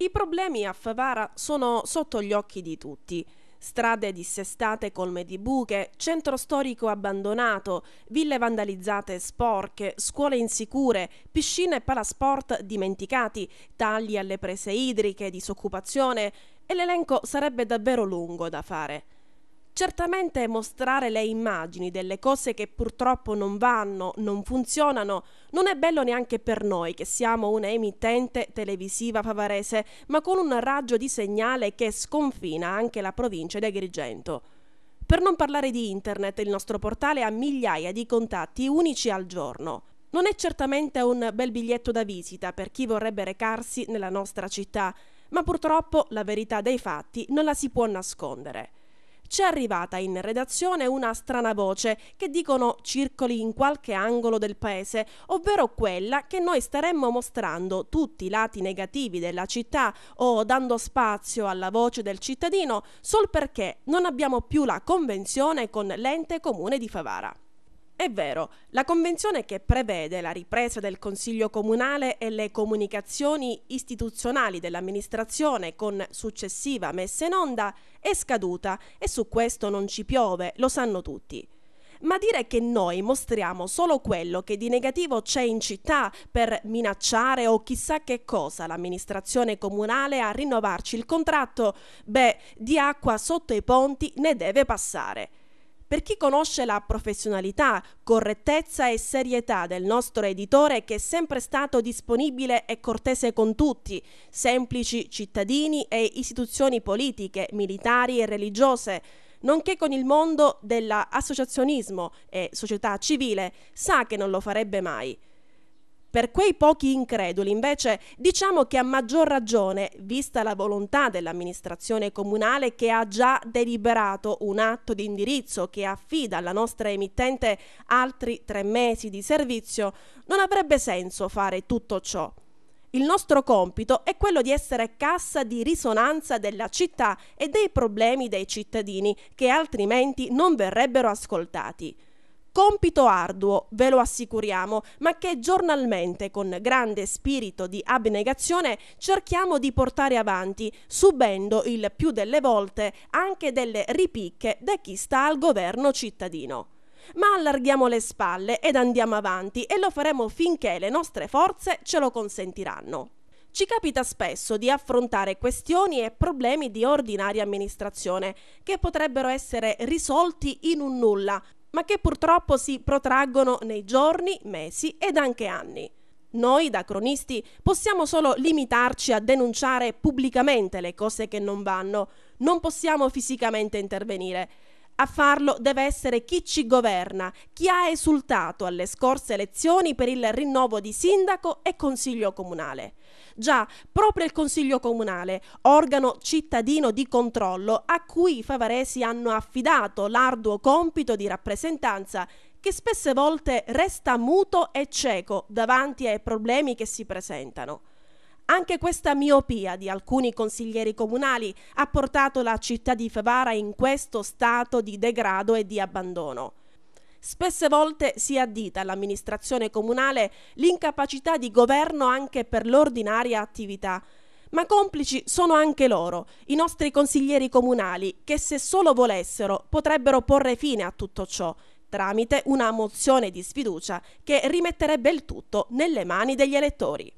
I problemi a Favara sono sotto gli occhi di tutti. Strade dissestate colme di buche, centro storico abbandonato, ville vandalizzate sporche, scuole insicure, piscine e palasport dimenticati, tagli alle prese idriche, disoccupazione e l'elenco sarebbe davvero lungo da fare. Certamente mostrare le immagini delle cose che purtroppo non vanno, non funzionano, non è bello neanche per noi che siamo un'emittente televisiva favarese, ma con un raggio di segnale che sconfina anche la provincia di Agrigento. Per non parlare di internet, il nostro portale ha migliaia di contatti unici al giorno. Non è certamente un bel biglietto da visita per chi vorrebbe recarsi nella nostra città, ma purtroppo la verità dei fatti non la si può nascondere c'è arrivata in redazione una strana voce che dicono circoli in qualche angolo del paese, ovvero quella che noi staremmo mostrando tutti i lati negativi della città o dando spazio alla voce del cittadino sol perché non abbiamo più la convenzione con l'ente comune di Favara. È vero, la convenzione che prevede la ripresa del Consiglio Comunale e le comunicazioni istituzionali dell'amministrazione con successiva messa in onda è scaduta e su questo non ci piove, lo sanno tutti. Ma dire che noi mostriamo solo quello che di negativo c'è in città per minacciare o chissà che cosa l'amministrazione comunale a rinnovarci il contratto, beh, di acqua sotto i ponti ne deve passare. Per chi conosce la professionalità, correttezza e serietà del nostro editore che è sempre stato disponibile e cortese con tutti, semplici cittadini e istituzioni politiche, militari e religiose, nonché con il mondo dell'associazionismo e società civile, sa che non lo farebbe mai. Per quei pochi increduli, invece, diciamo che a maggior ragione, vista la volontà dell'amministrazione comunale che ha già deliberato un atto di indirizzo che affida alla nostra emittente altri tre mesi di servizio, non avrebbe senso fare tutto ciò. Il nostro compito è quello di essere cassa di risonanza della città e dei problemi dei cittadini che altrimenti non verrebbero ascoltati compito arduo, ve lo assicuriamo, ma che giornalmente, con grande spirito di abnegazione, cerchiamo di portare avanti, subendo il più delle volte anche delle ripicche da chi sta al governo cittadino. Ma allarghiamo le spalle ed andiamo avanti e lo faremo finché le nostre forze ce lo consentiranno. Ci capita spesso di affrontare questioni e problemi di ordinaria amministrazione che potrebbero essere risolti in un nulla ma che purtroppo si protraggono nei giorni, mesi ed anche anni. Noi da cronisti possiamo solo limitarci a denunciare pubblicamente le cose che non vanno, non possiamo fisicamente intervenire. A farlo deve essere chi ci governa, chi ha esultato alle scorse elezioni per il rinnovo di sindaco e consiglio comunale. Già, proprio il Consiglio Comunale, organo cittadino di controllo a cui i favaresi hanno affidato l'arduo compito di rappresentanza che spesse volte resta muto e cieco davanti ai problemi che si presentano. Anche questa miopia di alcuni consiglieri comunali ha portato la città di Favara in questo stato di degrado e di abbandono. Spesse volte si addita all'amministrazione comunale l'incapacità di governo anche per l'ordinaria attività. Ma complici sono anche loro, i nostri consiglieri comunali, che se solo volessero potrebbero porre fine a tutto ciò, tramite una mozione di sfiducia che rimetterebbe il tutto nelle mani degli elettori.